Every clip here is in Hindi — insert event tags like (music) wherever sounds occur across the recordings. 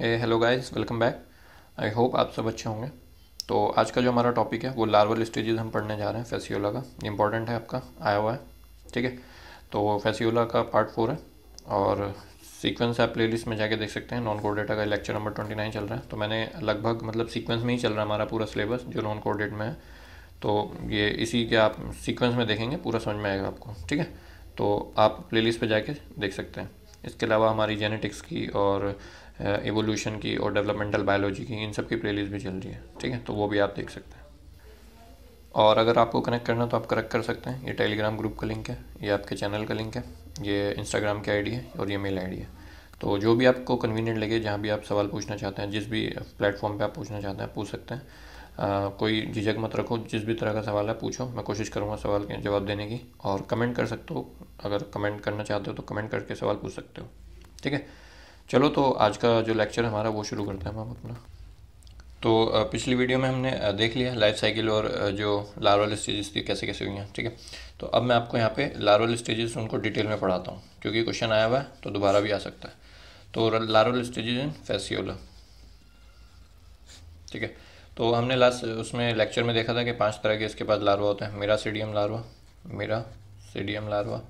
Hello guys welcome back I hope आप सब अच्छे होंगे तो आज का जो हमारा टॉपिक है वो लार्वल स्टेजेस हम पढ़ने जा रहे हैं फेसियोला का इंपॉर्टेंट है आपका आया हुआ है ठीक है तो फेसियोला का पार्ट फोर है और सीक्वेंस आप प्ले में जाके देख सकते हैं non chordata lecture number twenty nine चल रहा है तो मैंने लगभग मतलब सीक्वेंस में ही चल रहा है हमारा पूरा सिलेबस जो नॉन कोर डेट में है तो ये इसी के आप सीक्वेंस में देखेंगे पूरा समझ में आएगा आपको ठीक है तो आप लिस्ट पर जाके देख सकते हैं इसके अलावा हमारी जेनेटिक्स की और एवोल्यूशन की और डेवलपमेंटल बायोलॉजी की इन सब की प्ले भी चल रही है ठीक है तो वो भी आप देख सकते हैं और अगर आपको कनेक्ट करना तो आप करेक्ट कर सकते हैं ये टेलीग्राम ग्रुप का लिंक है ये आपके चैनल का लिंक है ये इंस्टाग्राम की आई है और ये मेल आई है तो जो भी आपको कन्वीनियंट लगे जहाँ भी आप सवाल पूछना चाहते हैं जिस भी प्लेटफॉर्म पे आप पूछना चाहते हैं पूछ सकते हैं आ, कोई झिझक मत रखो जिस भी तरह का सवाल है पूछो मैं कोशिश करूँगा सवाल के जवाब देने की और कमेंट कर सकते हो अगर कमेंट करना चाहते हो तो कमेंट करके सवाल पूछ सकते हो ठीक है चलो तो आज का जो लेक्चर हमारा वो शुरू करते हैं हम अपना तो पिछली वीडियो में हमने देख लिया लाइफ साइकिल और जो लार्वल स्टेजेस थी कैसे कैसे हुई हैं ठीक है तो अब मैं आपको यहाँ पे लार्वल स्टेजेस उनको डिटेल में पढ़ाता हूँ क्योंकि क्वेश्चन आया हुआ है तो दोबारा भी आ सकता है तो लार्वल स्टेजेस इन फैसियोला ठीक है तो हमने लास्ट उसमें लेक्चर में देखा था कि पाँच तरह के इसके पास लार्वा होते हैं मेरा miracidium larva miracidium larva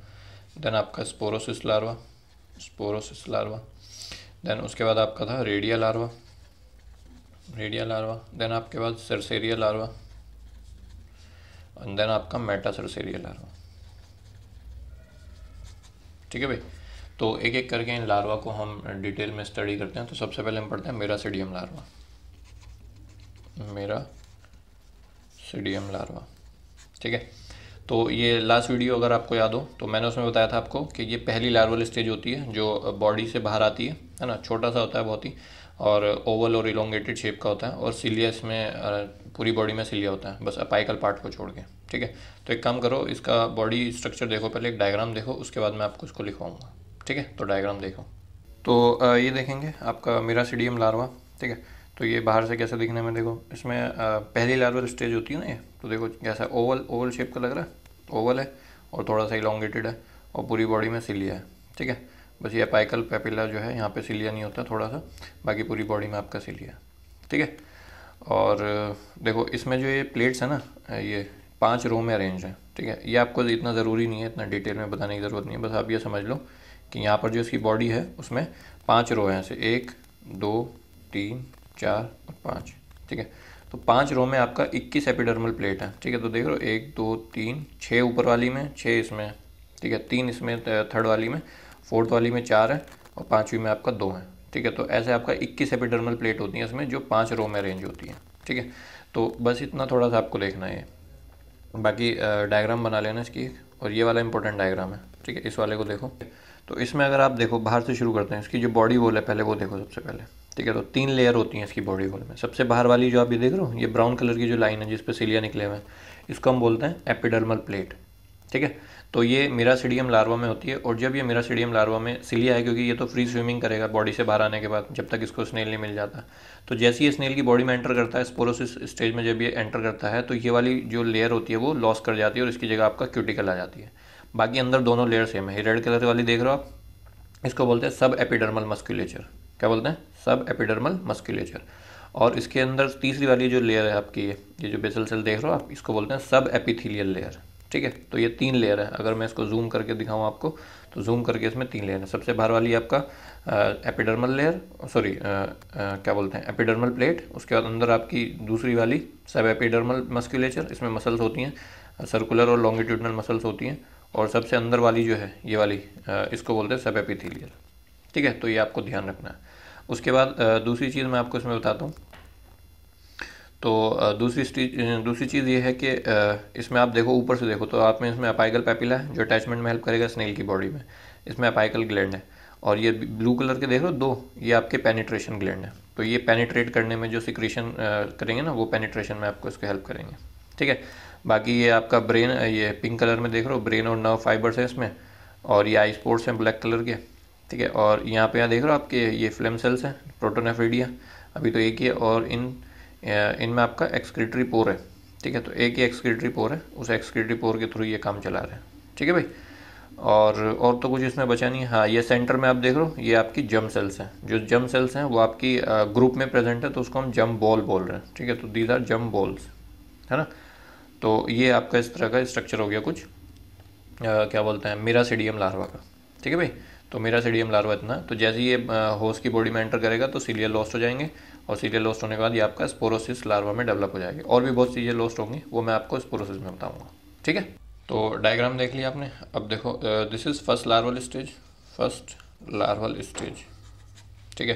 then आपका sporocyst larva sporocyst larva then उसके बाद आपका था redia larva redia larva then आपके बाद सरसेरिया लार्वा एंड देन आपका मेटा सरसेरिया लार्वा ठीक है भाई तो एक एक करके इन लार्वा को हम डिटेल में स्टडी करते हैं तो सबसे पहले हम पढ़ते हैं मेरा miracidium larva miracidium larva ठीक है तो ये लास्ट वीडियो अगर आपको याद हो तो मैंने उसमें बताया था आपको कि ये पहली लार्वल स्टेज होती है जो बॉडी से बाहर आती है है ना छोटा सा होता है बहुत ही और ओवल और इलोंगेटेड शेप का होता है और सिलिया इसमें पूरी बॉडी में सिलिया होता है बस अपाइकल पार्ट को छोड़ के ठीक है तो एक काम करो इसका बॉडी स्ट्रक्चर देखो पहले एक डायग्राम देखो उसके बाद मैं आपको इसको लिखवाऊंगा ठीक है तो डायग्राम देखो तो ये देखेंगे आपका मेरा सीडियम लार्वा ठीक है तो ये बाहर से कैसे दिखने में देखो इसमें पहली लार्वल स्टेज होती है ना ये तो देखो कैसा ओवल ओवल शेप का लग रहा है ओवल है और थोड़ा सा इलॉन्गेटेड है और पूरी बॉडी में सिलिया है ठीक है बस ये अपाइकल पेपिला जो है यहाँ पे सिलिया नहीं होता थोड़ा सा बाकी पूरी बॉडी में आपका सिलिया है ठीक है और देखो इसमें जो ये प्लेट्स है ना ये पाँच रो में अरेंज है ठीक है ये आपको इतना ज़रूरी नहीं है इतना डिटेल में बताने की ज़रूरत नहीं है बस आप ये समझ लो कि यहाँ पर जो इसकी बॉडी है उसमें पाँच रो हैं ऐसे एक दो तीन चार और पाँच ठीक है तो पांच रो में आपका इक्कीस एपिडर्मल प्लेट है ठीक है तो देख लो एक दो तीन छः ऊपर वाली में छः इसमें ठीक है तीन इसमें थर्ड वाली में फोर्थ वाली में चार है और पाँचवीं में आपका दो है ठीक है तो ऐसे आपका इक्कीस एपिडर्मल प्लेट होती है इसमें जो पाँच रो में अरेंज होती है ठीक है तो बस इतना थोड़ा सा आपको देखना है बाकी डायग्राम बना लेना इसकी एक और ये वाला इंपॉर्टेंट डायग्राम है ठीक है इस वाले को देखो तो इसमें अगर आप देखो बाहर से शुरू करते हैं इसकी जो बॉडी वॉल है पहले वो देखो सबसे पहले ठीक है तो तीन लेयर होती हैं इसकी बॉडी वॉल में सबसे बाहर वाली जो आप ये देख रहे हो ये ब्राउन कलर की जो लाइन है जिसपे सिलिया निकले हुए हैं इसको हम बोलते हैं एपिडर्मल प्लेट ठीक है तो ये मेरा सीडियम लार्वा में होती है और जब ये मेरा सीडियम लार्वा में सिलिया है क्योंकि ये तो फ्री स्विमिंग करेगा बॉडी से बाहर आने के बाद जब तक इसको स्नेल नहीं मिल जाता तो जैसे ही स्नेल की बॉडी में एंटर करता है स्पोरोसिस स्टेज में जब ये एंटर करता है तो ये वाली जो लेयर होती है वो लॉस कर जाती है और इसकी जगह आपका क्यूटिकल आ जाती है बाकी अंदर दोनों लेयर सेम है रेड कलर वाली देख रहे हो आप इसको बोलते हैं सब एपिडर्मल मस्कुलेचर क्या बोलते हैं सब एपिडर्मल मस्कुलेचर और इसके अंदर तीसरी वाली जो लेयर है आपकी ये ये जो बेसल सेल देख रहे हो आप इसको बोलते हैं सब एपिथीलियल लेयर ठीक है तो ये तीन लेयर है अगर मैं इसको जूम करके दिखाऊँ आपको तो जूम करके इसमें तीन लेयर है सबसे बाहर वाली आपका एपिडर्मल लेयर सॉरी क्या बोलते हैं एपिडर्मल प्लेट उसके बाद अंदर आपकी दूसरी वाली सब एपिडर्मल मस्कुलेचर इसमें मसल्स होती हैं सर्कुलर और लॉन्गिट्यूडनल मसल्स होती हैं और सबसे अंदर वाली जो है ये वाली इसको बोलते हैं सब एपिथीलियल ठीक है तो ये आपको ध्यान रखना है उसके बाद दूसरी चीज़ मैं आपको इसमें बताता हूँ तो दूसरी दूसरी चीज़ ये है कि इसमें आप देखो ऊपर से देखो तो आप में इसमें अपाइकल पैपिला है जो अटैचमेंट में हेल्प करेगा स्नेल की बॉडी में इसमें अपाइकल ग्लैंड है और ये ब्लू कलर के देख रहे हो दो ये आपके पेनिट्रेशन ग्लैंड है तो ये पेनिट्रेट करने में जो सिक्रीशन करेंगे ना वो पेनिट्रेशन में आपको इसको हेल्प करेंगे ठीक है बाकी ये आपका ब्रेन ये पिंक कलर में देख रहे हो ब्रेन और नर्व फाइबर्स है इसमें और ये आई स्पोर्ट्स हैं ब्लैक कलर के ठीक है और यहाँ पे यहाँ देख रहे हो आपके ये फ्लेम सेल्स हैं प्रोटोन एफिडिया अभी तो एक ही है और इन इनमें आपका एक्सक्रीटरी पोर है ठीक है तो एक ही एक्सक्रीटरी पोर है उस एक्सक्रीटरी पोर के थ्रू ये काम चला रहे हैं ठीक है भाई और और तो कुछ इसमें बचा नहीं है हाँ ये सेंटर में आप देख रहे हो ये आपकी जम सेल्स हैं जो जम सेल्स हैं वो आपकी ग्रुप में प्रेजेंट है तो उसको हम जम बॉल बोल रहे हैं ठीक है तो दीज आर जम बॉल्स है ना तो ये आपका इस तरह का स्ट्रक्चर हो गया कुछ आ, क्या बोलते हैं मेरा सीडियम लार्वा का ठीक है भाई तो मेरा सीडियम लार्वा इतना तो जैसे ये होस्ट की बॉडी में एंटर करेगा तो सीलियर लॉस्ट हो जाएंगे और सीलियर लॉस्ट होने के बाद ये आपका स्पोरोसिस लार्वा में डेवलप हो जाएगी और भी बहुत चीज़ें लॉस्ट होंगी वो मैं आपको स्पोरोसिस में बताऊँगा ठीक है तो डायग्राम देख लिया आपने अब देखो this is first larval stage first larval stage ठीक है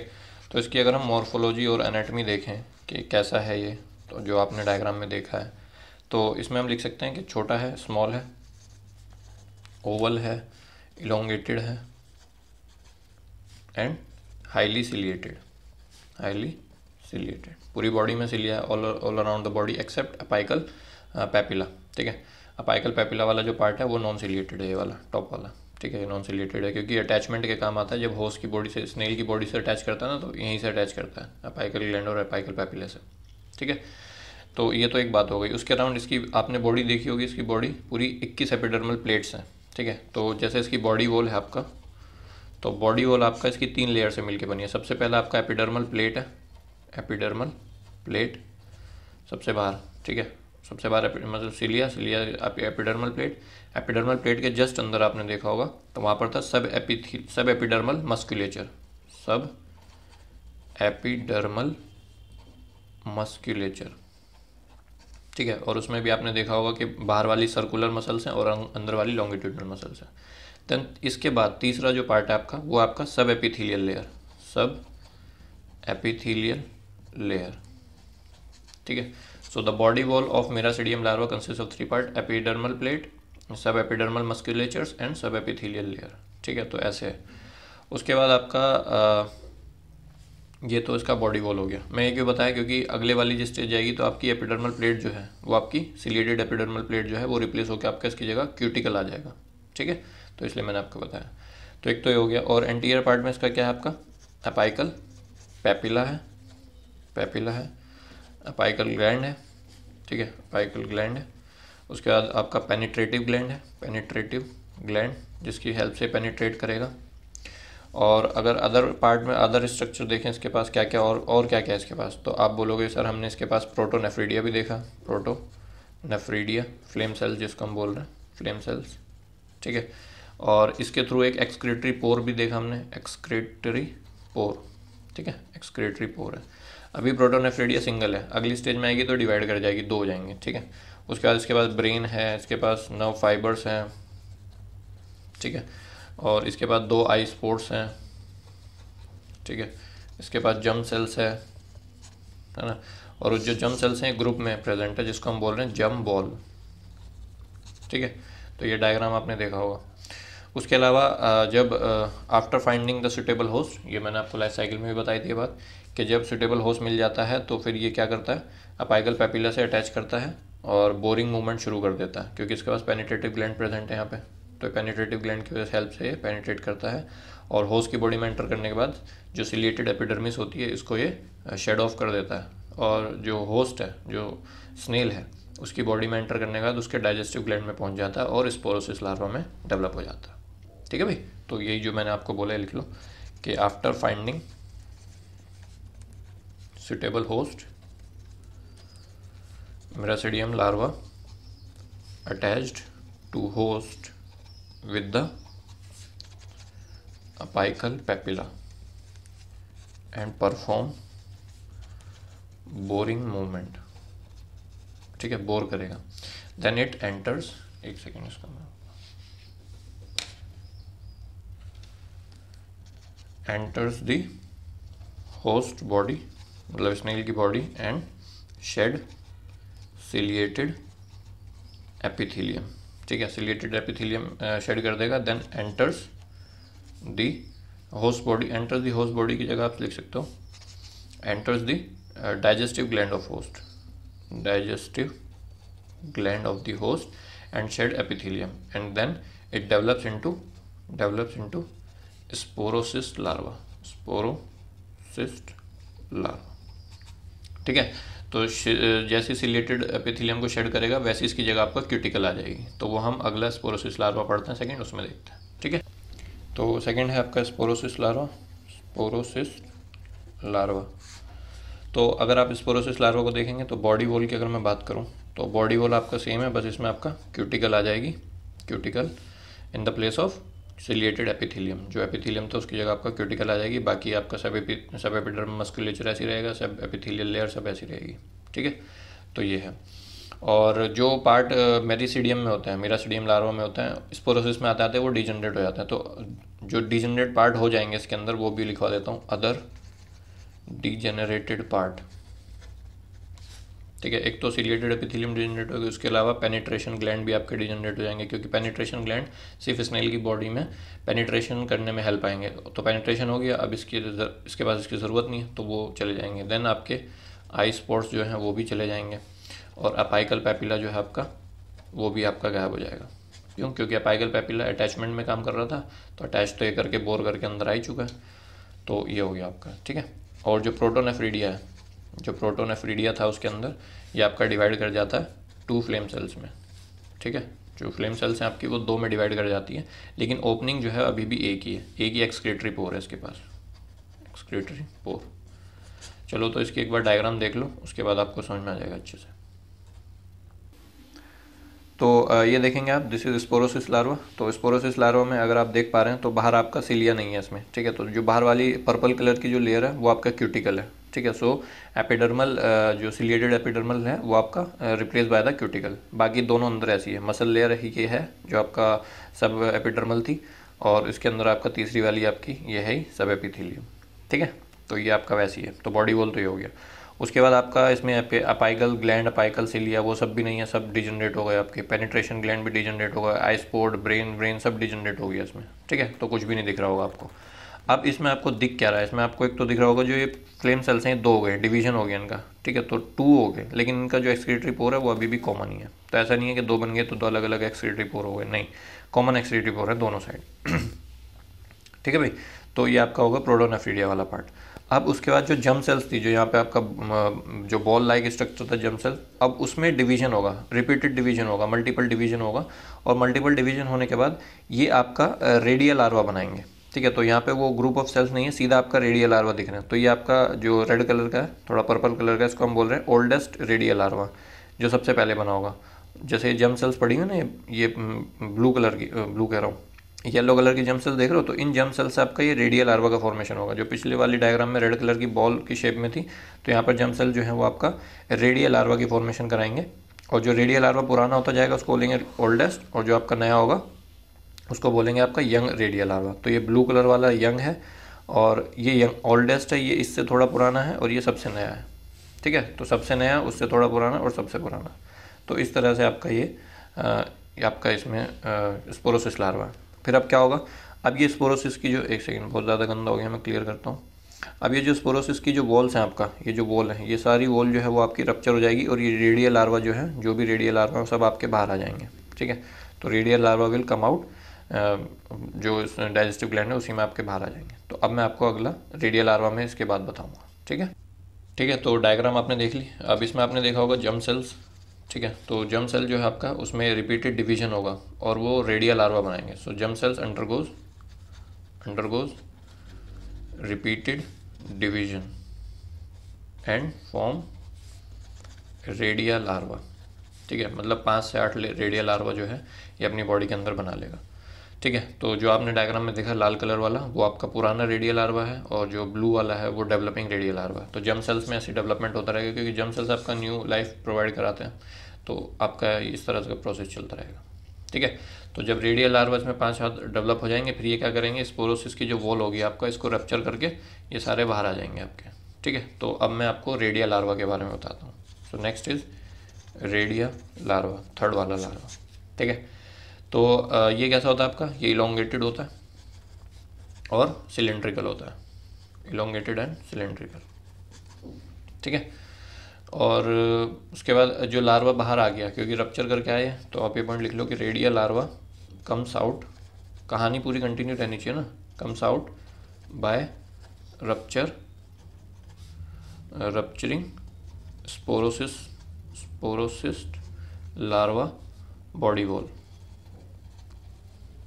तो इसकी अगर हम मॉर्फोलॉजी और एनाटमी देखें कि कैसा है ये तो जो आपने डायग्राम में देखा है तो इसमें हम लिख सकते हैं कि छोटा है स्मॉल है ओवल है इलोंगेटेड है and highly ciliated highly ciliated पूरी बॉडी में cilia all all around the body except apical papilla ठीक है अपाइकल पैपिला वाला जो पार्ट है वो नॉन सिलिएटेड है ये वाला टॉप वाला ठीक है नॉन सिलिएटेड है क्योंकि अटैचमेंट के काम आता है जब होस की बॉडी से स्नेल की बॉडी से अटैच करता है ना तो यहीं से अटैच करता है अपाइकल ग्लैंड और अपाइकल पैपिला से ठीक है तो ये तो एक बात हो गई उसके अराउंड इसकी आपने बॉडी देखी होगी इसकी बॉडी पूरी इक्कीस एपिडर्मल प्लेट्स हैं ठीक है तो जैसे इसकी बॉडी वॉल है आपका तो बॉडी वॉल आपका इसकी तीन लेयर से मिलके बनी है सबसे पहला आपका एपिडर्मल प्लेट है एपिडर्मल प्लेट सबसे बाहर ठीक है सबसे बाहर मतलब cilia cilia epidermal plate epidermal plate के जस्ट अंदर आपने देखा होगा तो वहाँ पर था सब एपिथी sub epidermal musculature sub epidermal musculature ठीक है और उसमें भी आपने देखा होगा कि बाहर वाली सर्कुलर मसल्स हैं और अंदर वाली लॉन्गिट्यूडनल मसल्स हैं देन इसके बाद तीसरा जो पार्ट है आपका वो आपका sub epithelial layer sub epithelial layer ठीक है so the body wall of miracidium larva consist of three part epidermal plate sub epidermal musculatures and sub epithelial layer ठीक है तो ऐसे है उसके बाद आपका आ, ये तो इसका बॉडी वॉल हो गया मैं ये क्यों बताया क्योंकि अगले वाली जिस स्टेज जाएगी तो आपकी एपिडर्मल प्लेट जो है वो आपकी सिलेटेड एपिडर्मल प्लेट जो है वो रिप्लेस होकर आपका इसकी जगह क्यूटिकल आ जाएगा ठीक है तो इसलिए मैंने आपको बताया तो एक तो ये हो गया और एंटीरियर पार्ट में इसका क्या है आपका अपाइकल पैपिला है पैपिला है अपाइकल ग्लैंड है ठीक है अपाइकल ग्लैंड है उसके बाद आपका पेनिट्रेटिव ग्लैंड है पेनिट्रेटिव ग्लैंड जिसकी हेल्प से पेनिट्रेट करेगा और अगर अदर पार्ट में अदर स्ट्रक्चर देखें इसके पास क्या क्या और और क्या क्या है इसके पास तो आप बोलोगे सर हमने इसके पास नेफ्रीडिया भी देखा प्रोटो नेफ्रीडिया फ्लेम सेल्स जिसको हम बोल रहे हैं फ्लेम सेल्स ठीक है और इसके थ्रू एक एक्सक्रेटरी पोर भी देखा हमने एक्सक्रेटरी पोर ठीक है एक्सक्रेटरी पोर है अभी एफ्रेडिया सिंगल है अगली स्टेज में आएगी तो डिवाइड कर जाएगी दो हो जाएंगे ठीक है उसके बाद इसके पास ब्रेन है इसके पास नव फाइबर्स हैं ठीक है और इसके पास दो आई स्पोर्ट्स हैं ठीक है इसके पास जम सेल्स है है ना और जो जम सेल्स हैं ग्रुप में प्रेजेंट है जिसको हम बोल रहे हैं जम बॉल ठीक है तो ये डायग्राम आपने देखा होगा उसके अलावा जब after finding the suitable host ये मैंने आपको लाइफ साइकिल में भी बताई थी बात कि जब सुटेबल होस्ट मिल जाता है तो फिर ये क्या करता है अपाइकल पैपिला से अटैच करता है और बोरिंग मूवमेंट शुरू कर देता है क्योंकि इसके पास पेनिट्रेटिव ग्लैंड प्रेजेंट है यहाँ पे तो पेनिट्रेटिव ग्लैंड की वजह से हेल्प से पेनिट्रेट करता है और होस की बॉडी में एंटर करने के बाद जो सिलिएटेड एपिडर्मिस होती है इसको ये शेड ऑफ कर देता है और जो होस्ट है जो स्नेल है उसकी बॉडी में एंटर करने के बाद उसके डाइजेस्टिव ग्लैंड में पहुंच जाता है और स्पोरोसिस लार्वा में डेवलप हो जाता है ठीक है भाई तो यही जो मैंने आपको बोला है लिख लो कि after finding suitable host miracidium larva attach to host with the apical papilla and perform boring movement ठीक है बोर करेगा देन इट एंटर्स एक सेकेंड इसका मैं एंटर्स दी होस्ट बॉडी मतलब स्नेल की body and shed ciliated epithelium ठीक है सिलिएटेड एपिथीलियम शेड कर देगा then enters the host body enters the host body की जगह आप लिख सकते हो enters the digestive gland of host digestive gland of the host and shed epithelium and then it develops into develops into sporocyst larva sporocyst larva ठीक है तो जैसे सिलेटेड एपिथिलियम को शेड करेगा वैसे इसकी जगह आपका क्यूटिकल आ जाएगी तो वो हम अगला स्पोरोसिस लार्वा पढ़ते हैं सेकंड उसमें देखते हैं ठीक है तो सेकंड है आपका स्पोरोसिस लार्वा स्पोरोसिस लार्वा तो अगर आप स्पोरोसिस लार्वा को देखेंगे तो बॉडी वॉल की अगर मैं बात करूँ तो बॉडी वॉल आपका सेम है बस इसमें आपका क्यूटिकल आ जाएगी cuticle in the place of ciliated epithelium जो एपिथीलियम था उसकी जगह आपका क्यूटिकल आ जाएगी बाकी आपका सब एपी सब एपिडर्म मस्कुलेचर ऐसी रहेगा सब एपिथिलियल लेयर सब ऐसी रहेगी ठीक है तो ये है और जो पार्ट मेरीसीडियम में होता है मेरासीडियम लार्वा में होता है स्पोरोसिस में आते आते वो डिजनरेट हो जाता है तो जो डिजनरेट पार्ट हो जाएंगे इसके अंदर वो भी लिखवा देता हूँ अदर डिजनरेटेड पार्ट ठीक है एक तो सीलेटेड एपिथिलियम डिजनरेट होगी उसके अलावा पेनिट्रेशन ग्लैंड भी आपके डिजनरेट हो जाएंगे क्योंकि पेनिट्रेशन ग्लैंड सिर्फ स्नेल की बॉडी में पेनिट्रेशन करने में हेल्प आएंगे तो पेनिट्रेशन हो गया अब इसकी इसके पास इसकी ज़रूरत नहीं है तो वो चले जाएंगे देन आपके आई स्पॉट्स जो हैं वो भी चले जाएंगे और अपाइकल पैपिला जो है आपका वो भी आपका गायब हो जाएगा क्यों क्योंकि अपाइकल पैपिला अटैचमेंट में काम कर रहा था तो अटैच तो ये करके बोर करके अंदर आ ही चुका है तो ये हो गया आपका ठीक है और जो प्रोटोनफ्रीडिया है जो प्रोटोन एफ्रीडिया था उसके अंदर ये आपका डिवाइड कर जाता है टू फ्लेम सेल्स में ठीक है जो फ्लेम सेल्स हैं आपकी वो दो में डिवाइड कर जाती है लेकिन ओपनिंग जो है अभी भी एक ही है एक ही एक्सक्रेटरी पोर है इसके पास एक्सक्रेटरी पोर चलो तो इसकी एक बार डायग्राम देख लो उसके बाद आपको समझ में आ जाएगा अच्छे से तो ये देखेंगे आप दिस इज स्पोरोसिस लार्वा तो स्पोरोसिस लार्वा में अगर आप देख पा रहे हैं तो बाहर आपका सिलिया नहीं है इसमें ठीक है तो जो बाहर वाली पर्पल कलर की जो लेयर है वो आपका क्यूटिकल है ठीक है सो एपिडर्मल uh, जो सिलेटेड एपिडर्मल है वो आपका रिप्लेस बाय द क्यूटिकल बाकी दोनों अंदर ऐसी है मसल लेयर ही ये है जो आपका सब एपिडर्मल थी और इसके अंदर आपका तीसरी वाली आपकी ये है ही सब एपिथीलियम ठीक है तो ये आपका वैसी है तो बॉडी वॉल तो ये हो गया उसके बाद आपका इसमें अपाइकल ग्लैंड अपाइकल लिया वो सब भी नहीं है सब डिजनरेट हो गए आपके पेनिट्रेशन ग्लैंड भी डिजनरेट हो गए आइसपोर्ट ब्रेन ब्रेन सब डिजनरेट हो गया इसमें ठीक है तो कुछ भी नहीं दिख रहा होगा आपको अब इसमें आपको दिख क्या रहा है इसमें आपको एक तो दिख रहा होगा जो ये फ्लेम सेल्स हैं दो हो गए डिवीजन हो गया इनका ठीक है तो टू हो गए लेकिन इनका जो एक्सक्रीटरी पोर है वो अभी भी कॉमन ही है तो ऐसा नहीं है कि दो बन गए तो दो अलग अलग एक्सक्रीटरी पोर हो गए नहीं कॉमन एक्सक्रीटरी पोर है दोनों साइड (clears throat) ठीक है भाई तो ये आपका होगा प्रोडोनाफीडिया वाला पार्ट अब उसके बाद जो जम सेल्स थी जो यहाँ पे आपका जो बॉल लाइक स्ट्रक्चर था जम सेल अब उसमें डिवीजन होगा रिपीटेड डिवीजन होगा मल्टीपल डिवीजन होगा और मल्टीपल डिवीजन होने के बाद ये आपका रेडियल आरवा बनाएंगे ठीक है तो यहाँ पे वो ग्रुप ऑफ सेल्स नहीं है सीधा आपका रेडियल आरवा दिख रहे हैं तो ये आपका जो रेड कलर का है थोड़ा पर्पल कलर का इसको हम बोल रहे हैं ओल्डेस्ट रेडियल आरवा जो सबसे पहले बना होगा जैसे जम सेल्स पड़ी हुई ना ये ब्लू कलर की ब्लू कह रहा हूँ येलो कलर की जम सेल्स देख रहे हो तो इन जम सेल्स से आपका ये रेडियल आर्वा का फॉर्मेशन होगा जो पिछले वाली डायग्राम में रेड कलर की बॉल की शेप में थी तो यहाँ पर जम सेल जो है वो आपका रेडियल आर्वा की फॉर्मेशन कराएंगे और जो रेडियल आर्वा पुराना होता जाएगा उसको बोलेंगे ओल्डेस्ट और जो आपका नया होगा उसको बोलेंगे आपका यंग रेडियल लार्वा तो ये ब्लू कलर वाला यंग है और ये यंग ओल्डेस्ट है ये इससे थोड़ा पुराना है और ये सबसे नया है ठीक है तो सबसे नया उससे थोड़ा पुराना और सबसे पुराना तो इस तरह से आपका ये आ, आपका इसमें स्पोरोसिस लार्वा फिर अब क्या होगा अब ये स्पोरोसिस की जो एक सेकेंड बहुत ज़्यादा गंदा हो गया मैं क्लियर करता हूँ अब ये जो स्पोरोसिस की जो वॉल्स हैं आपका ये जो वॉल है ये सारी वॉल जो है वो आपकी रप्चर हो जाएगी और ये रेडियल लार्वा जो है जो भी रेडियल लार्वा सब आपके बाहर आ जाएंगे ठीक है तो radial larva will come out जो डाइजेस्टिव ग्लैंड है उसी में आपके बाहर आ जाएंगे तो अब मैं आपको अगला रेडियल आरवा में इसके बाद बताऊँगा ठीक है ठीक है तो डायग्राम आपने देख ली अब इसमें आपने देखा होगा जम सेल्स ठीक है तो जम सेल जो है आपका उसमें रिपीटेड डिवीजन होगा और वो रेडियल आरवा बनाएंगे so germ cells undergoes undergoes repeated division and form radial आरवा ठीक है मतलब पाँच से आठ रेडियल आरवा जो है ये अपनी बॉडी के अंदर बना लेगा ठीक है तो जो आपने डायग्राम में देखा लाल कलर वाला वो आपका पुराना रेडियल आरवा है और जो ब्लू वाला है वो डेवलपिंग रेडियल आरवा है तो जम सेल्स में ऐसी डेवलपमेंट होता रहेगा क्योंकि जम सेल्स आपका न्यू लाइफ प्रोवाइड कराते हैं तो आपका इस तरह का प्रोसेस चलता रहेगा ठीक है तो जब रेडियल आरवाज में पाँच हाथ डेवलप हो जाएंगे फिर ये क्या करेंगे स्पोरोसिस की जो वॉल होगी आपका इसको रेप्चर करके ये सारे बाहर आ जाएंगे आपके ठीक है तो अब मैं आपको रेडिया लार्वा के बारे में बताता हूँ so next is redia larva third वाला लार्वा ठीक है तो ये कैसा होता है आपका ये इलोंगेटेड होता है और सिलेंड्रिकल होता है इलोंगेटेड एंड सिलेंड्रिकल ठीक है और उसके बाद जो लार्वा बाहर आ गया क्योंकि रप्चर करके आए तो आप ये पॉइंट लिख लो कि रेडिया लार्वा कम्स आउट कहानी पूरी कंटिन्यू रहनी चाहिए ना comes out by rupture rupturing sporocyst sporocyst larva body wall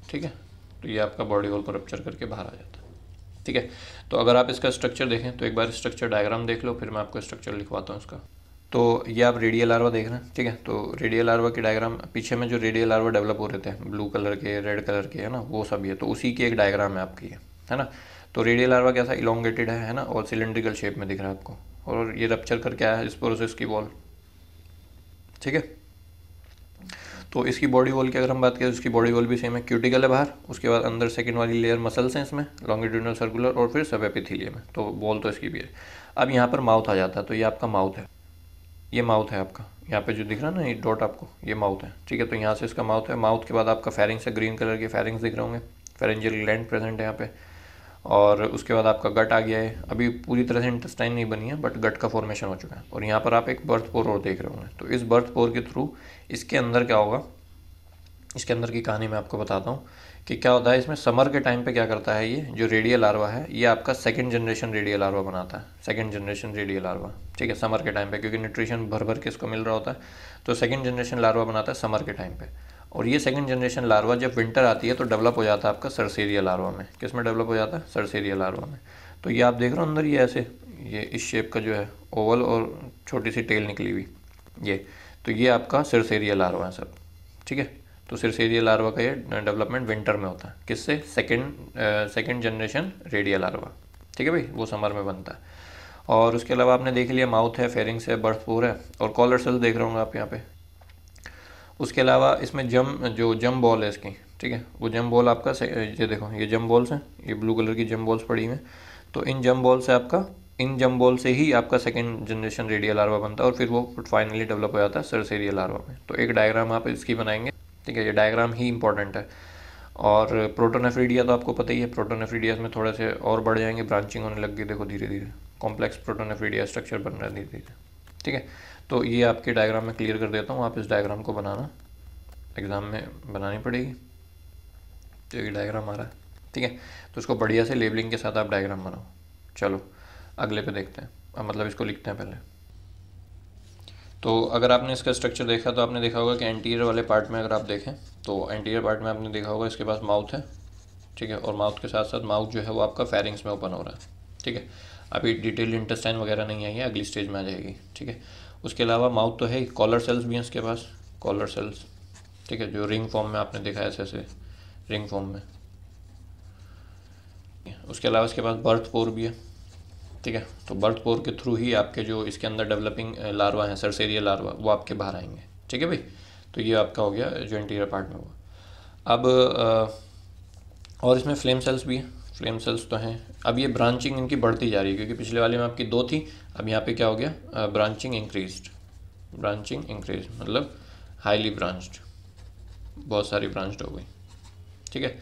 ठीक है तो ये आपका बॉडी होल को रप्चर करके बाहर आ जाता है ठीक है तो अगर आप इसका स्ट्रक्चर देखें तो एक बार स्ट्रक्चर डायग्राम देख लो फिर मैं आपको स्ट्रक्चर लिखवाता हूँ उसका तो ये आप रेडियल आरवा देख रहे हैं ठीक है तो रेडियल आरवा के डायग्राम पीछे में जो रेडियल आरवा डेवलप हो रहे थे ब्लू कलर के रेड कलर के है ना वो सब ये तो उसी की एक डायग्राम है आपकी ये है ना तो रेडियल आरवा कैसा इलोंगेटेड है है ना और सिलेंड्रिकल शेप में दिख रहा है आपको और ये रप्चर करके आया है इस प्रोसेस की वॉल ठीक है तो इसकी बॉडी वॉल की अगर हम बात करें उसकी बॉडी वॉल भी सेम है क्यूटिकल है बाहर उसके बाद अंदर सेकंड वाली लेयर मसल्स हैं इसमें लॉन्गिट्यूडनल सर्कुलर और फिर सब एपिथीलियम में तो बॉल तो इसकी भी है अब यहाँ पर माउथ आ जाता है तो ये आपका माउथ है ये माउथ है आपका यहाँ पे जो दिख रहा है ना ये डॉट आपको ये माउथ है ठीक है तो यहाँ से इसका माउथ है माउथ के बाद आपका फेरिंग्स है ग्रीन कलर के फेरिंग्स दिख रहे होंगे फेरेंजियल ग्लैंड प्रेजेंट है यहाँ पे और उसके बाद आपका गट आ गया है अभी पूरी तरह से इंटेस्टाइन नहीं बनी है बट गट का फॉर्मेशन हो चुका है और यहाँ पर आप एक बर्थ पोर और देख रहे होंगे तो इस बर्थ पोर के थ्रू इसके अंदर क्या होगा इसके अंदर की कहानी मैं आपको बताता हूँ कि क्या होता है इसमें समर के टाइम पे क्या करता है ये जो रेडियल लार्वा है ये आपका सेकेंड जनरेशन रेडियल लार्वा बनाता है सेकेंड जनरेशन रेडियल लार्वा ठीक है समर के टाइम पे क्योंकि न्यूट्रिशन भर भर के इसको मिल रहा होता है तो सेकेंड जनरेशन लार्वा बनाता है समर के टाइम पर और ये सेकंड जनरेशन लार्वा जब विंटर आती है तो डेवलप हो जाता है आपका सरसेरिया लार्वा में किस में डेवलप हो जाता है सरसेरिया लार्वा में तो ये आप देख रहे हो अंदर ये ऐसे ये इस शेप का जो है ओवल और छोटी सी टेल निकली हुई ये तो ये आपका सरसेरिया लार्वा है सब ठीक है तो सरसेरिया लार्वा का ये डेवलपमेंट विंटर में होता है किससे second second generation redia larva ठीक है भाई वो समर में बनता है और उसके अलावा आपने देख लिया माउथ है फेरिंग्स है बर्थ पोर है और कॉलर सेल्स देख रहे होंगे आप यहाँ पे उसके अलावा इसमें जम जो जम बॉल है इसकी ठीक है वो जम बॉल आपका ये देखो ये जम बॉल्स हैं ये ब्लू कलर की जम बॉल्स पड़ी हुई हैं तो इन जम बॉल से आपका इन जम बॉल से ही आपका सेकेंड जनरेशन रेडियल आरवा बनता है और फिर वो फाइनली डेवलप हो जाता है सरसेरिया आरवा में तो एक डायग्राम आप इसकी बनाएंगे ठीक है ये डायग्राम ही इंपॉर्टेंट है और प्रोटोनेफ्रीडिया तो आपको पता ही है प्रोटोनेफ्रीडिया में थोड़े से और बढ़ जाएंगे ब्रांचिंग होने लग गई देखो धीरे धीरे कॉम्प्लेक्स प्रोटोनेफ्रीडिया स्ट्रक्चर बन रहा है धीरे धीरे ठीक है तो ये आपके डायग्राम में क्लियर कर देता हूँ आप इस डायग्राम को बनाना एग्ज़ाम में बनानी पड़ेगी तो ये डायग्राम आ रहा है ठीक है तो इसको बढ़िया से लेबलिंग के साथ आप डायग्राम बनाओ चलो अगले पे देखते हैं अब मतलब इसको लिखते हैं पहले तो अगर आपने इसका स्ट्रक्चर देखा तो आपने देखा होगा कि एंटीरियर वाले पार्ट में अगर आप देखें तो एंटीरियर पार्ट में आपने देखा होगा इसके पास माउथ है ठीक है और माउथ के साथ साथ माउथ जो है वो आपका फेरिंग्स में ओपन हो रहा है ठीक है अभी डिटेल इंटेस्टाइन वगैरह नहीं आई है अगली स्टेज में आ जाएगी ठीक है उसके अलावा माउथ तो है ही कॉलर सेल्स भी हैं इसके पास कॉलर सेल्स ठीक है जो रिंग फॉर्म में आपने देखा ऐसे ऐसे रिंग फॉर्म में उसके अलावा इसके पास बर्थ पोर भी है ठीक है तो बर्थ पोर के थ्रू ही आपके जो इसके अंदर डेवलपिंग लार्वा हैं सरसेरिया लार्वा वो आपके बाहर आएंगे ठीक है भाई तो ये आपका हो गया जो इंटीरियर पार्ट में हुआ अब और इसमें फ्लेम सेल्स भी हैं फ्लेम सेल्स तो हैं अब ये ब्रांचिंग इनकी बढ़ती जा रही है क्योंकि पिछले वाले में आपकी दो थी अब यहाँ पे क्या हो गया ब्रांचिंग इंक्रीज ब्रांचिंग इंक्रीज मतलब हाईली ब्रांच्ड बहुत सारी ब्रांच्ड हो गई ठीक है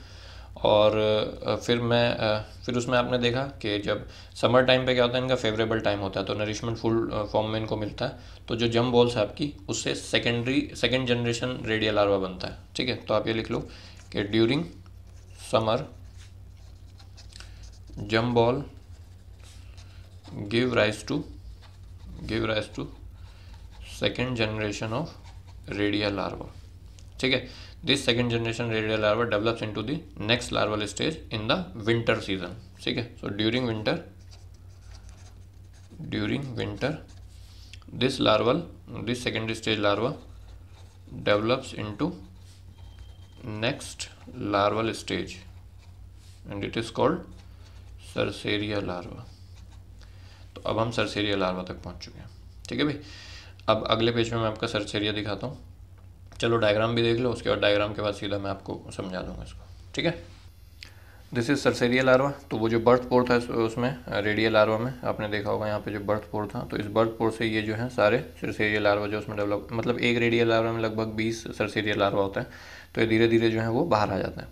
और फिर मैं फिर उसमें आपने देखा कि जब समर टाइम पे क्या होता है इनका फेवरेबल टाइम होता है तो नरिशमेंट फुल फॉर्म में इनको मिलता है तो जो जम बॉल्स है आपकी उससे सेकेंडरी सेकेंड जनरेशन रेडियल आरवा बनता है ठीक है तो आप ये लिख लो कि during summer germ ball give rise to give rise to second generation of radial larva ठीक है this second generation radial larva develops into the next larval stage in the winter season ठीक है so during winter during winter this larval this second stage larva develops to next larval stage and it is called cercaria larva तो अब हम सरसेरिया लार्वा तक पहुंच चुके हैं ठीक है भाई अब अगले पेज में मैं आपका सरसेरिया दिखाता हूँ चलो डायग्राम भी देख लो उसके बाद डायग्राम के बाद सीधा मैं आपको समझा दूंगा इसको ठीक है दिस इज सरसेरियल लार्वा तो वो जो बर्थ पोर था उसमें रेडियल लार्वा में आपने देखा होगा यहाँ पे जो बर्थ पोर था तो इस बर्थ पोर से ये जो है सारे सरसेरियल लार्वा जो उसमें डेवलप मतलब एक रेडियल लार्वा में लगभग बीस सरसेरियल लार्वा होता है तो ये धीरे धीरे जो है वो बाहर आ जाता है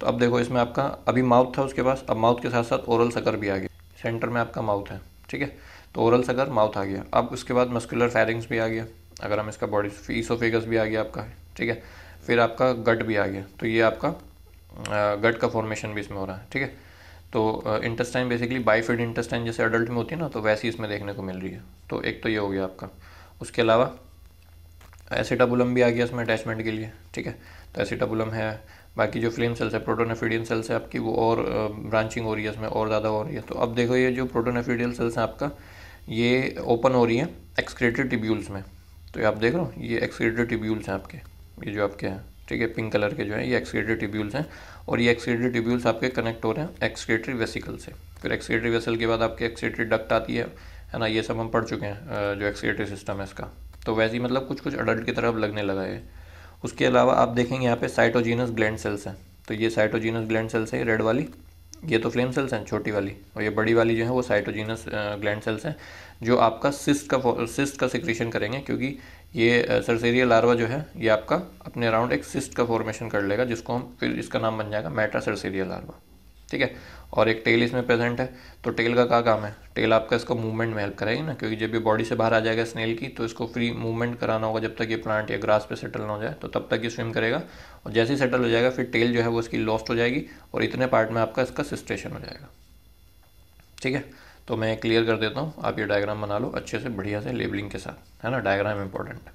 तो अब देखो इसमें आपका अभी माउथ था उसके पास अब माउथ के साथ साथ ओरल सकर भी आ गया सेंटर में आपका माउथ है ठीक है तो ओरल सकर माउथ आ गया अब उसके बाद मस्कुलर फैरिंग्स भी आ गया अगर हम इसका बॉडी ईसोफेगस भी आ गया आपका ठीक है फिर आपका गट भी आ गया तो ये आपका गट का फॉर्मेशन भी इसमें हो रहा है ठीक है तो इंटेस्टाइन बेसिकली बाईफिड इंटेस्टाइन जैसे अडल्ट में होती है ना तो वैसी इसमें देखने को मिल रही है तो एक तो ये हो गया आपका उसके अलावा एसिटाबुलम भी आ गया इसमें अटैचमेंट के लिए ठीक है तो एसिटाबुलम है बाकी जो फ्लेम सेल्स है प्रोटोनेफिडियल सेल्स है आपकी वो और ब्रांचिंग हो रही है इसमें और ज़्यादा हो रही है तो अब देखो ये जो प्रोटोनेफिडियल सेल्स हैं आपका ये ओपन हो रही हैं एक्सक्रेटेड टिब्यूल्स में तो ये आप देख रहे हो ये एक्सक्रेटेड टिब्यूल्स हैं आपके ये जो आपके हैं ठीक है पिंक कलर के जो है ये एक्सक्रेटरी ट्यूब्यूल्स हैं और ये एक्सक्रेटरी ट्यूब्यूल्स आपके कनेक्ट हो रहे हैं एक्सक्रेटरी वेसिकल से फिर एक्सक्रेटरी वेसल के बाद आपके एक्सक्रेटरी डक्ट आती है है ना ये सब हम पढ़ चुके हैं जो एक्सक्रेटरी सिस्टम है इसका तो वैसे ही मतलब कुछ कुछ अडल्ट की तरफ लगने लगा है उसके अलावा आप देखेंगे यहाँ पे साइटोजीनस ग्लैंड सेल्स हैं तो ये साइटोजीनस ग्लैंड सेल्स है रेड वाली ये तो फ्लेम सेल्स हैं छोटी वाली और ये बड़ी वाली जो है वो साइटोजीनस ग्लैंड सेल्स हैं जो आपका सिस्ट का सिस्ट का सिक्रीशन करेंगे क्योंकि ये सरसेरिया लार्वा जो है ये आपका अपने अराउंड एक सिस्ट का फॉर्मेशन कर लेगा जिसको हम फिर इसका नाम बन जाएगा मेटा सरसेरिया लार्वा ठीक है और एक टेल इसमें प्रेजेंट है तो टेल का क्या काम है टेल आपका इसका मूवमेंट में हेल्प करेगी ना क्योंकि जब ये बॉडी से बाहर आ जाएगा स्नेल की तो इसको फ्री मूवमेंट कराना होगा जब तक ये प्लांट या ग्रास पे सेटल ना हो जाए तो तब तक ये स्विम करेगा और जैसे ही सेटल हो जाएगा फिर टेल जो है वो इसकी लॉस्ट हो जाएगी और इतने पार्ट में आपका इसका सिस्टेशन हो जाएगा ठीक है तो मैं क्लियर कर देता हूँ आप ये डायग्राम बना लो अच्छे से बढ़िया से लेबलिंग के साथ है ना डायग्राम इंपॉर्टेंट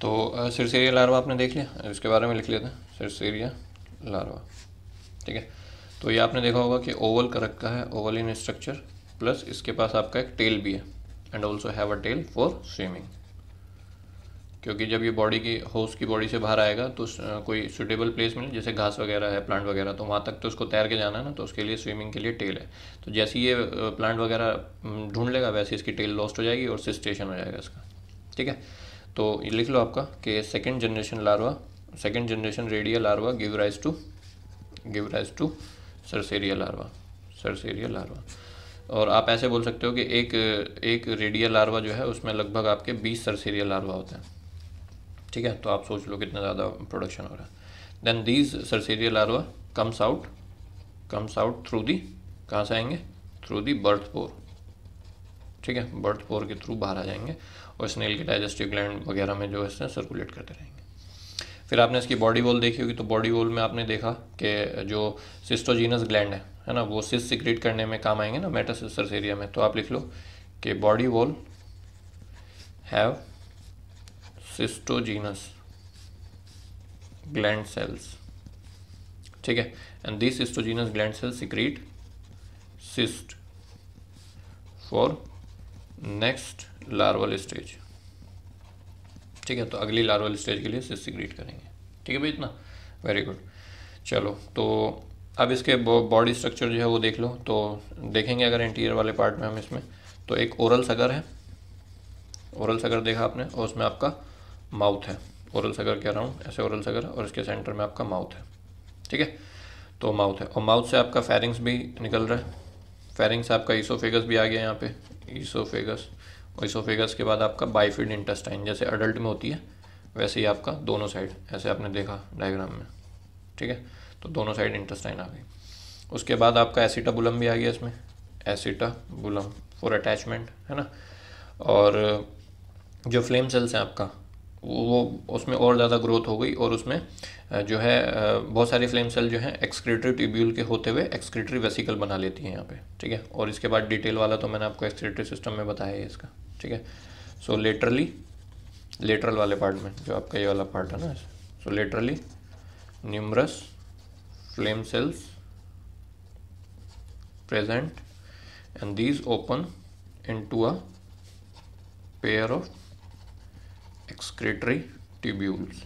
तो सिरसेरिया लारवा आपने देख लिया इसके बारे में लिख लेते हैं सिरसेरिया लारवा ठीक है तो ये आपने देखा होगा कि ओवल का रखा है ओवल इन स्ट्रक्चर प्लस इसके पास आपका एक टेल भी है and also have a tail for swimming क्योंकि जब ये बॉडी की होस्ट की बॉडी से बाहर आएगा तो कोई सुटेबल प्लेस मिले जैसे घास वगैरह है प्लांट वगैरह तो वहाँ तक तो उसको तैर के जाना है ना तो उसके लिए स्विमिंग के लिए टेल है तो जैसे ये प्लांट वगैरह ढूंढ लेगा वैसे इसकी टेल लॉस्ट हो जाएगी और सिस्टेशन हो जाएगा इसका ठीक है तो ये लिख लो आपका कि second generation larva second generation radial larva give rise to give rise to cercaria larva cercaria larva और आप ऐसे बोल सकते हो कि एक एक रेडियल लार्वा जो है उसमें लगभग आपके बीस सरसेरिया लार्वा होते हैं ठीक है तो आप सोच लो कितना ज़्यादा प्रोडक्शन हो रहा है देन दीज सरसेरिया आरवा comes out comes out through the कहाँ से आएंगे थ्रू दी बर्थ पोर ठीक है बर्थ पोर के थ्रू बाहर आ जाएंगे और स्नेल के डाइजेस्टिव ग्लैंड वगैरह में जो है सर्कुलेट करते रहेंगे फिर आपने इसकी बॉडी वॉल देखी होगी तो बॉडी वॉल में आपने देखा कि जो सिस्टोजीनस ग्लैंड है है ना वो सिस सिक्रेट करने में काम आएंगे ना मेटासिस्टर्स एरिया में तो आप लिख लो कि body wall have cystogenous gland cells ठीक है and this cystogenous gland cells secrete cyst for next larval stage ठीक है तो अगली लार्वल स्टेज के लिए सिस्ट सिक्रीट करेंगे ठीक है भाई इतना वेरी गुड चलो तो अब इसके बॉडी स्ट्रक्चर जो है वो देख लो तो देखेंगे अगर इंटीरियर वाले पार्ट में हम इसमें तो एक ओरल सगर है ओरल सगर देखा आपने और उसमें आपका माउथ है औरल सगर कह रहा हूँ ऐसे औरल सगर और इसके सेंटर में आपका माउथ है ठीक है तो माउथ है और माउथ से आपका फेरिंग्स भी निकल रहा है फेरिंग्स आपका ईसोफेगस भी आ गया यहाँ पे ईसोफेगस और ईसोफेगस के बाद आपका बाइफिड इंटेस्टाइन जैसे अडल्ट में होती है वैसे ही आपका दोनों साइड ऐसे आपने देखा डायग्राम में ठीक है तो दोनों साइड इंटेस्टाइन आ गई उसके बाद आपका एसिटाबुलम भी आ गया इसमें एसिटाबुलम फॉर अटैचमेंट है ना और जो फ्लेम सेल्स हैं आपका वो उसमें और ज़्यादा ग्रोथ हो गई और उसमें जो है बहुत सारी फ्लेम सेल जो है एक्सक्रेटरी ट्यूब्यूल के होते हुए एक्सक्रेटरी वेसिकल बना लेती हैं यहाँ पे ठीक है और इसके बाद डिटेल वाला तो मैंने आपको एक्सक्रेटरी सिस्टम में बताया है इसका ठीक है सो लेटरली लेटरल वाले पार्ट में जो आपका ये वाला पार्ट है ना so laterally numerous flame cells present and these open into a pair of excretory tubules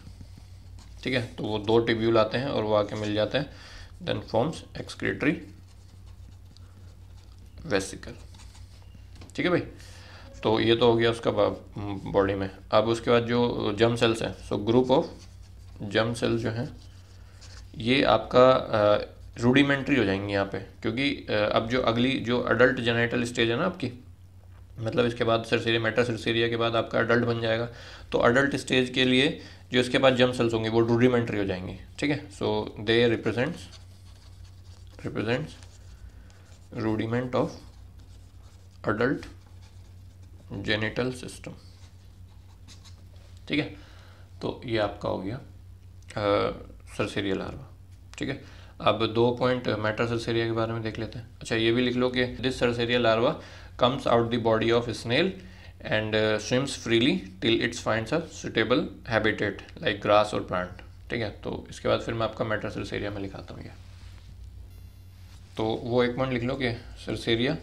ठीक है तो वो दो ट्यूब्यूल आते हैं और वो आके मिल जाते हैं देन फॉर्म्स एक्सक्रेटरी वेसिकल ठीक है भाई तो ये तो हो गया उसका बॉडी में अब उसके बाद जो जम सेल्स हैं so group of germ cells जो हैं ये आपका रूडिमेंट्री हो जाएंगी यहाँ पे क्योंकि अब जो अगली जो अडल्ट जेनेटल स्टेज है ना आपकी मतलब इसके बाद सरसीरिया मेटा सरसेरिया के बाद आपका अडल्ट बन जाएगा तो अडल्ट स्टेज के लिए जो इसके बाद जम सेल्स होंगे वो रूडिमेंट्री हो जाएंगी ठीक है so they represents represents rudiment of adult genital system ठीक है तो ये आपका हो गया सरसेरिया लार्वा ठीक है अब दो पॉइंट मेट्रा सरसेरिया के बारे में देख लेते हैं अच्छा ये भी लिख लो कि this cercaria larva comes out the body of a snail and uh, swims freely till it finds a suitable habitat like grass or plant ठीक है तो इसके बाद फिर मैं आपका मेटर सरसेरिया में लिखाता हूँ ये तो वो एक मिनट लिख लो कि cercaria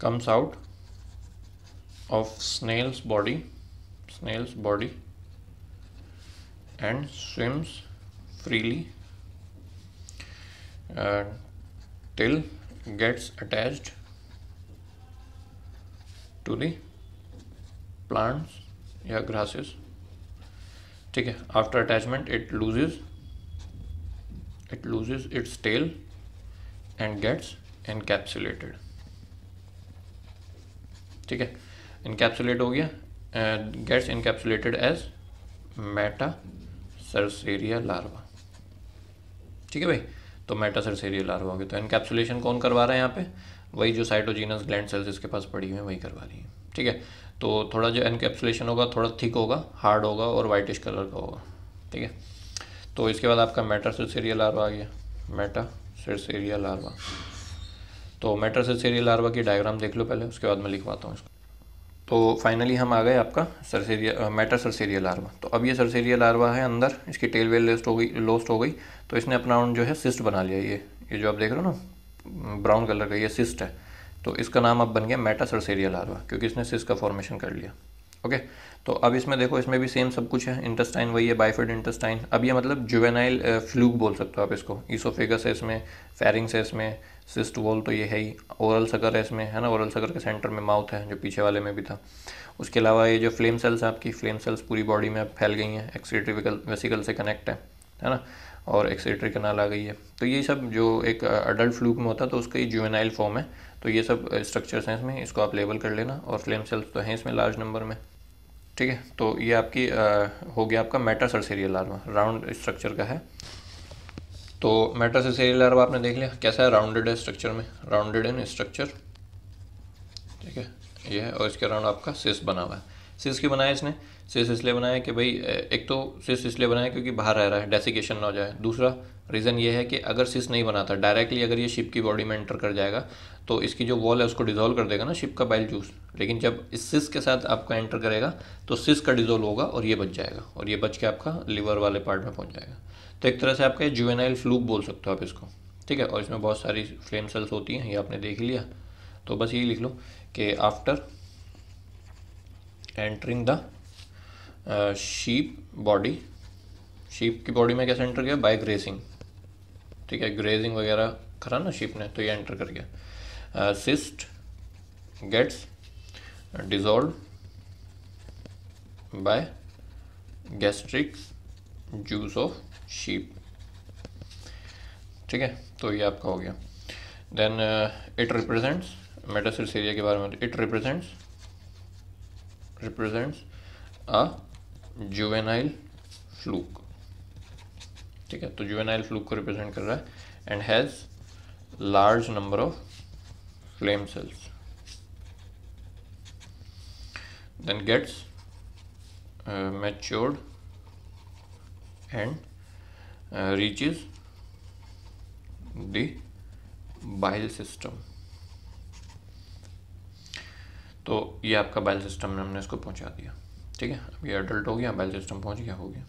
comes out of snail's body snail's body and swims freely till gets attached to the plants या grasses ठीक है after attachment it loses it loses its tail and gets encapsulated ठीक है encapsulate हो गया and gets encapsulated as meta cercaria larva ठीक है भाई तो मेटासर सीरियल आर होगी तो इनकेप्सुलेशन कौन करवा रहा है यहाँ पे वही जो साइटोजीनस ग्लैंड सेल्स इसके पास पड़ी हुई हैं वही करवा रही हैं ठीक है तो थोड़ा जो इनकेप्सुलेशन होगा थोड़ा थिक होगा हार्ड होगा और वाइटिश कलर का होगा ठीक है तो इसके बाद आपका मेटासर सीरियल आर आ गया मेटा सिर सीरियल आरवा तो मेटासर सीरियल आरवा की डायग्राम देख लो पहले उसके बाद मैं लिखवाता हूँ इसको तो फाइनली हम आ गए आपका सरसेरिया मैटर सरसेरिया लार्वा तो अब ये सरसेरिया लार्वा है अंदर इसकी टेल वेल लेस्ट हो गई लोस्ट हो गई तो इसने अपना जो है सिस्ट बना लिया ये ये जो आप देख रहे हो ना ब्राउन कलर का ये सिस्ट है तो इसका नाम अब बन गया मेटा सरसेरिया लार्वा क्योंकि इसने सिस्ट का फॉर्मेशन कर लिया ओके तो अब इसमें देखो इसमें भी सेम सब कुछ है इंटेस्टाइन वही है बाइफेड इंटेस्टाइन अब ये मतलब जुवेनाइल फ्लूक बोल सकते हो आप इसको ईसोफेगस है इसमें फेरिंग्स है इसमें सिस्ट वॉल तो ये है ही ओरल सकर है इसमें है ना ओरल सकर के सेंटर में माउथ है जो पीछे वाले में भी था उसके अलावा ये जो फ्लेम सेल्स हैं आपकी फ्लेम सेल्स पूरी बॉडी में फैल गई हैं एक्सीटरी वेसिकल से कनेक्ट है है ना और एक्सीटरी कनाल आ गई है तो ये सब जो एक अडल्ट फ्लूक में होता है तो उसका ही जुवेनाइल फॉर्म है तो ये सब स्ट्रक्चर्स हैं इसमें इसको आप लेबल कर लेना और फ्लेम सेल्स तो हैं इसमें लार्ज नंबर में ठीक है तो ये आपकी आ, हो गया आपका मेटा सरसेरियल आर्मा राउंड स्ट्रक्चर का है तो मेटा से अरब आपने देख लिया कैसा है राउंडेड है स्ट्रक्चर में राउंडेड इन स्ट्रक्चर ठीक है ये है और इसके अराउंड आपका सिस बना हुआ है सिस क्यों बनाया इसने सिस इसलिए बनाया कि भाई एक तो सिस इसलिए बनाया क्योंकि बाहर रह रहा है डेसिकेशन ना हो जाए दूसरा रीज़न ये है कि अगर सिस नहीं बनाता डायरेक्टली अगर ये शिप की बॉडी में एंटर कर जाएगा तो इसकी जो वॉल है उसको डिजोल्व कर देगा ना शिप का बैल जूस लेकिन जब इस सिस के साथ आपका एंटर करेगा तो सिस का डिजोल्व होगा और ये बच जाएगा और ये बच के आपका लीवर वाले पार्ट में पहुँच जाएगा तो एक तरह से आपका जुवेनाइल फ्लूक बोल सकते हो आप इसको ठीक है और इसमें बहुत सारी फ्लेम सेल्स होती हैं ये आपने देख लिया तो बस ये लिख लो कि after entering the sheep body sheep की बॉडी में कैसे एंटर किया बाय ग्रेसिंग ठीक है ग्रेजिंग वगैरह करा ना शीप ने तो ये एंटर कर गया cyst gets dissolve by gastric juice of sheep ठीक है तो ये आपका हो गया then it represents metacercaria के बारे में it represents represents a juvenile fluke ठीक है तो जुवेनाइल फ्लूक को रिप्रेजेंट कर रहा है and has large number of flame cells then gets matured and Uh, reaches the bile system. तो ये आपका बाइल सिस्टम में हमने इसको पहुंचा दिया ठीक है अब ये एडल्ट हो गया बाइल सिस्टम पहुंच गया हो गया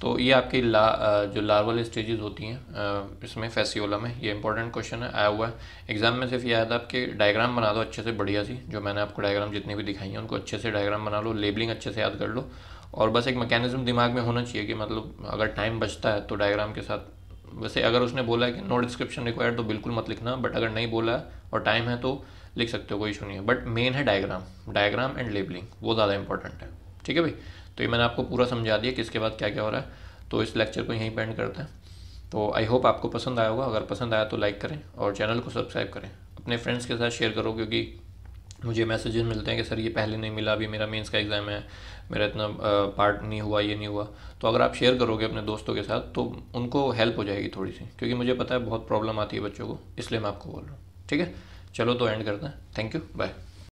तो ये आपकी ला uh, जो लार्वल स्टेजेस होती हैं uh, इसमें फेसियोला में ये इंपॉर्टेंट क्वेश्चन है आया हुआ है एग्जाम में सिर्फ ये आया था आपके डायग्राम बना दो अच्छे से बढ़िया सी जो मैंने आपको डायग्राम जितनी भी दिखाई हैं उनको अच्छे से डायग्राम बना लो लेबलिंग अच्छे से याद कर लो और बस एक मैकेनिज्म दिमाग में होना चाहिए कि मतलब अगर टाइम बचता है तो डायग्राम के साथ वैसे अगर उसने बोला है कि नो डिस्क्रिप्शन रिक्वायर्ड तो बिल्कुल मत लिखना बट अगर नहीं बोला और टाइम है तो लिख सकते हो कोई इशू नहीं है बट मेन है डायग्राम डायग्राम एंड लेबलिंग वो ज़्यादा इंपॉर्टेंट है ठीक है भाई तो ये मैंने आपको पूरा समझा दिया कि इसके बाद क्या क्या हो रहा है तो इस लेक्चर को यहीं पेंड करते हैं तो आई होप आपको पसंद आया होगा अगर पसंद आया तो लाइक करें और चैनल को सब्सक्राइब करें अपने फ्रेंड्स के साथ शेयर करो क्योंकि मुझे मैसेजेस मिलते हैं कि सर ये पहले नहीं मिला अभी मेरा मेंस का एग्ज़ाम है मेरा इतना पार्ट नहीं हुआ ये नहीं हुआ तो अगर आप शेयर करोगे अपने दोस्तों के साथ तो उनको हेल्प हो जाएगी थोड़ी सी क्योंकि मुझे पता है बहुत प्रॉब्लम आती है बच्चों को इसलिए मैं आपको बोल रहा हूँ ठीक है चलो तो एंड करते हैं थैंक यू बाय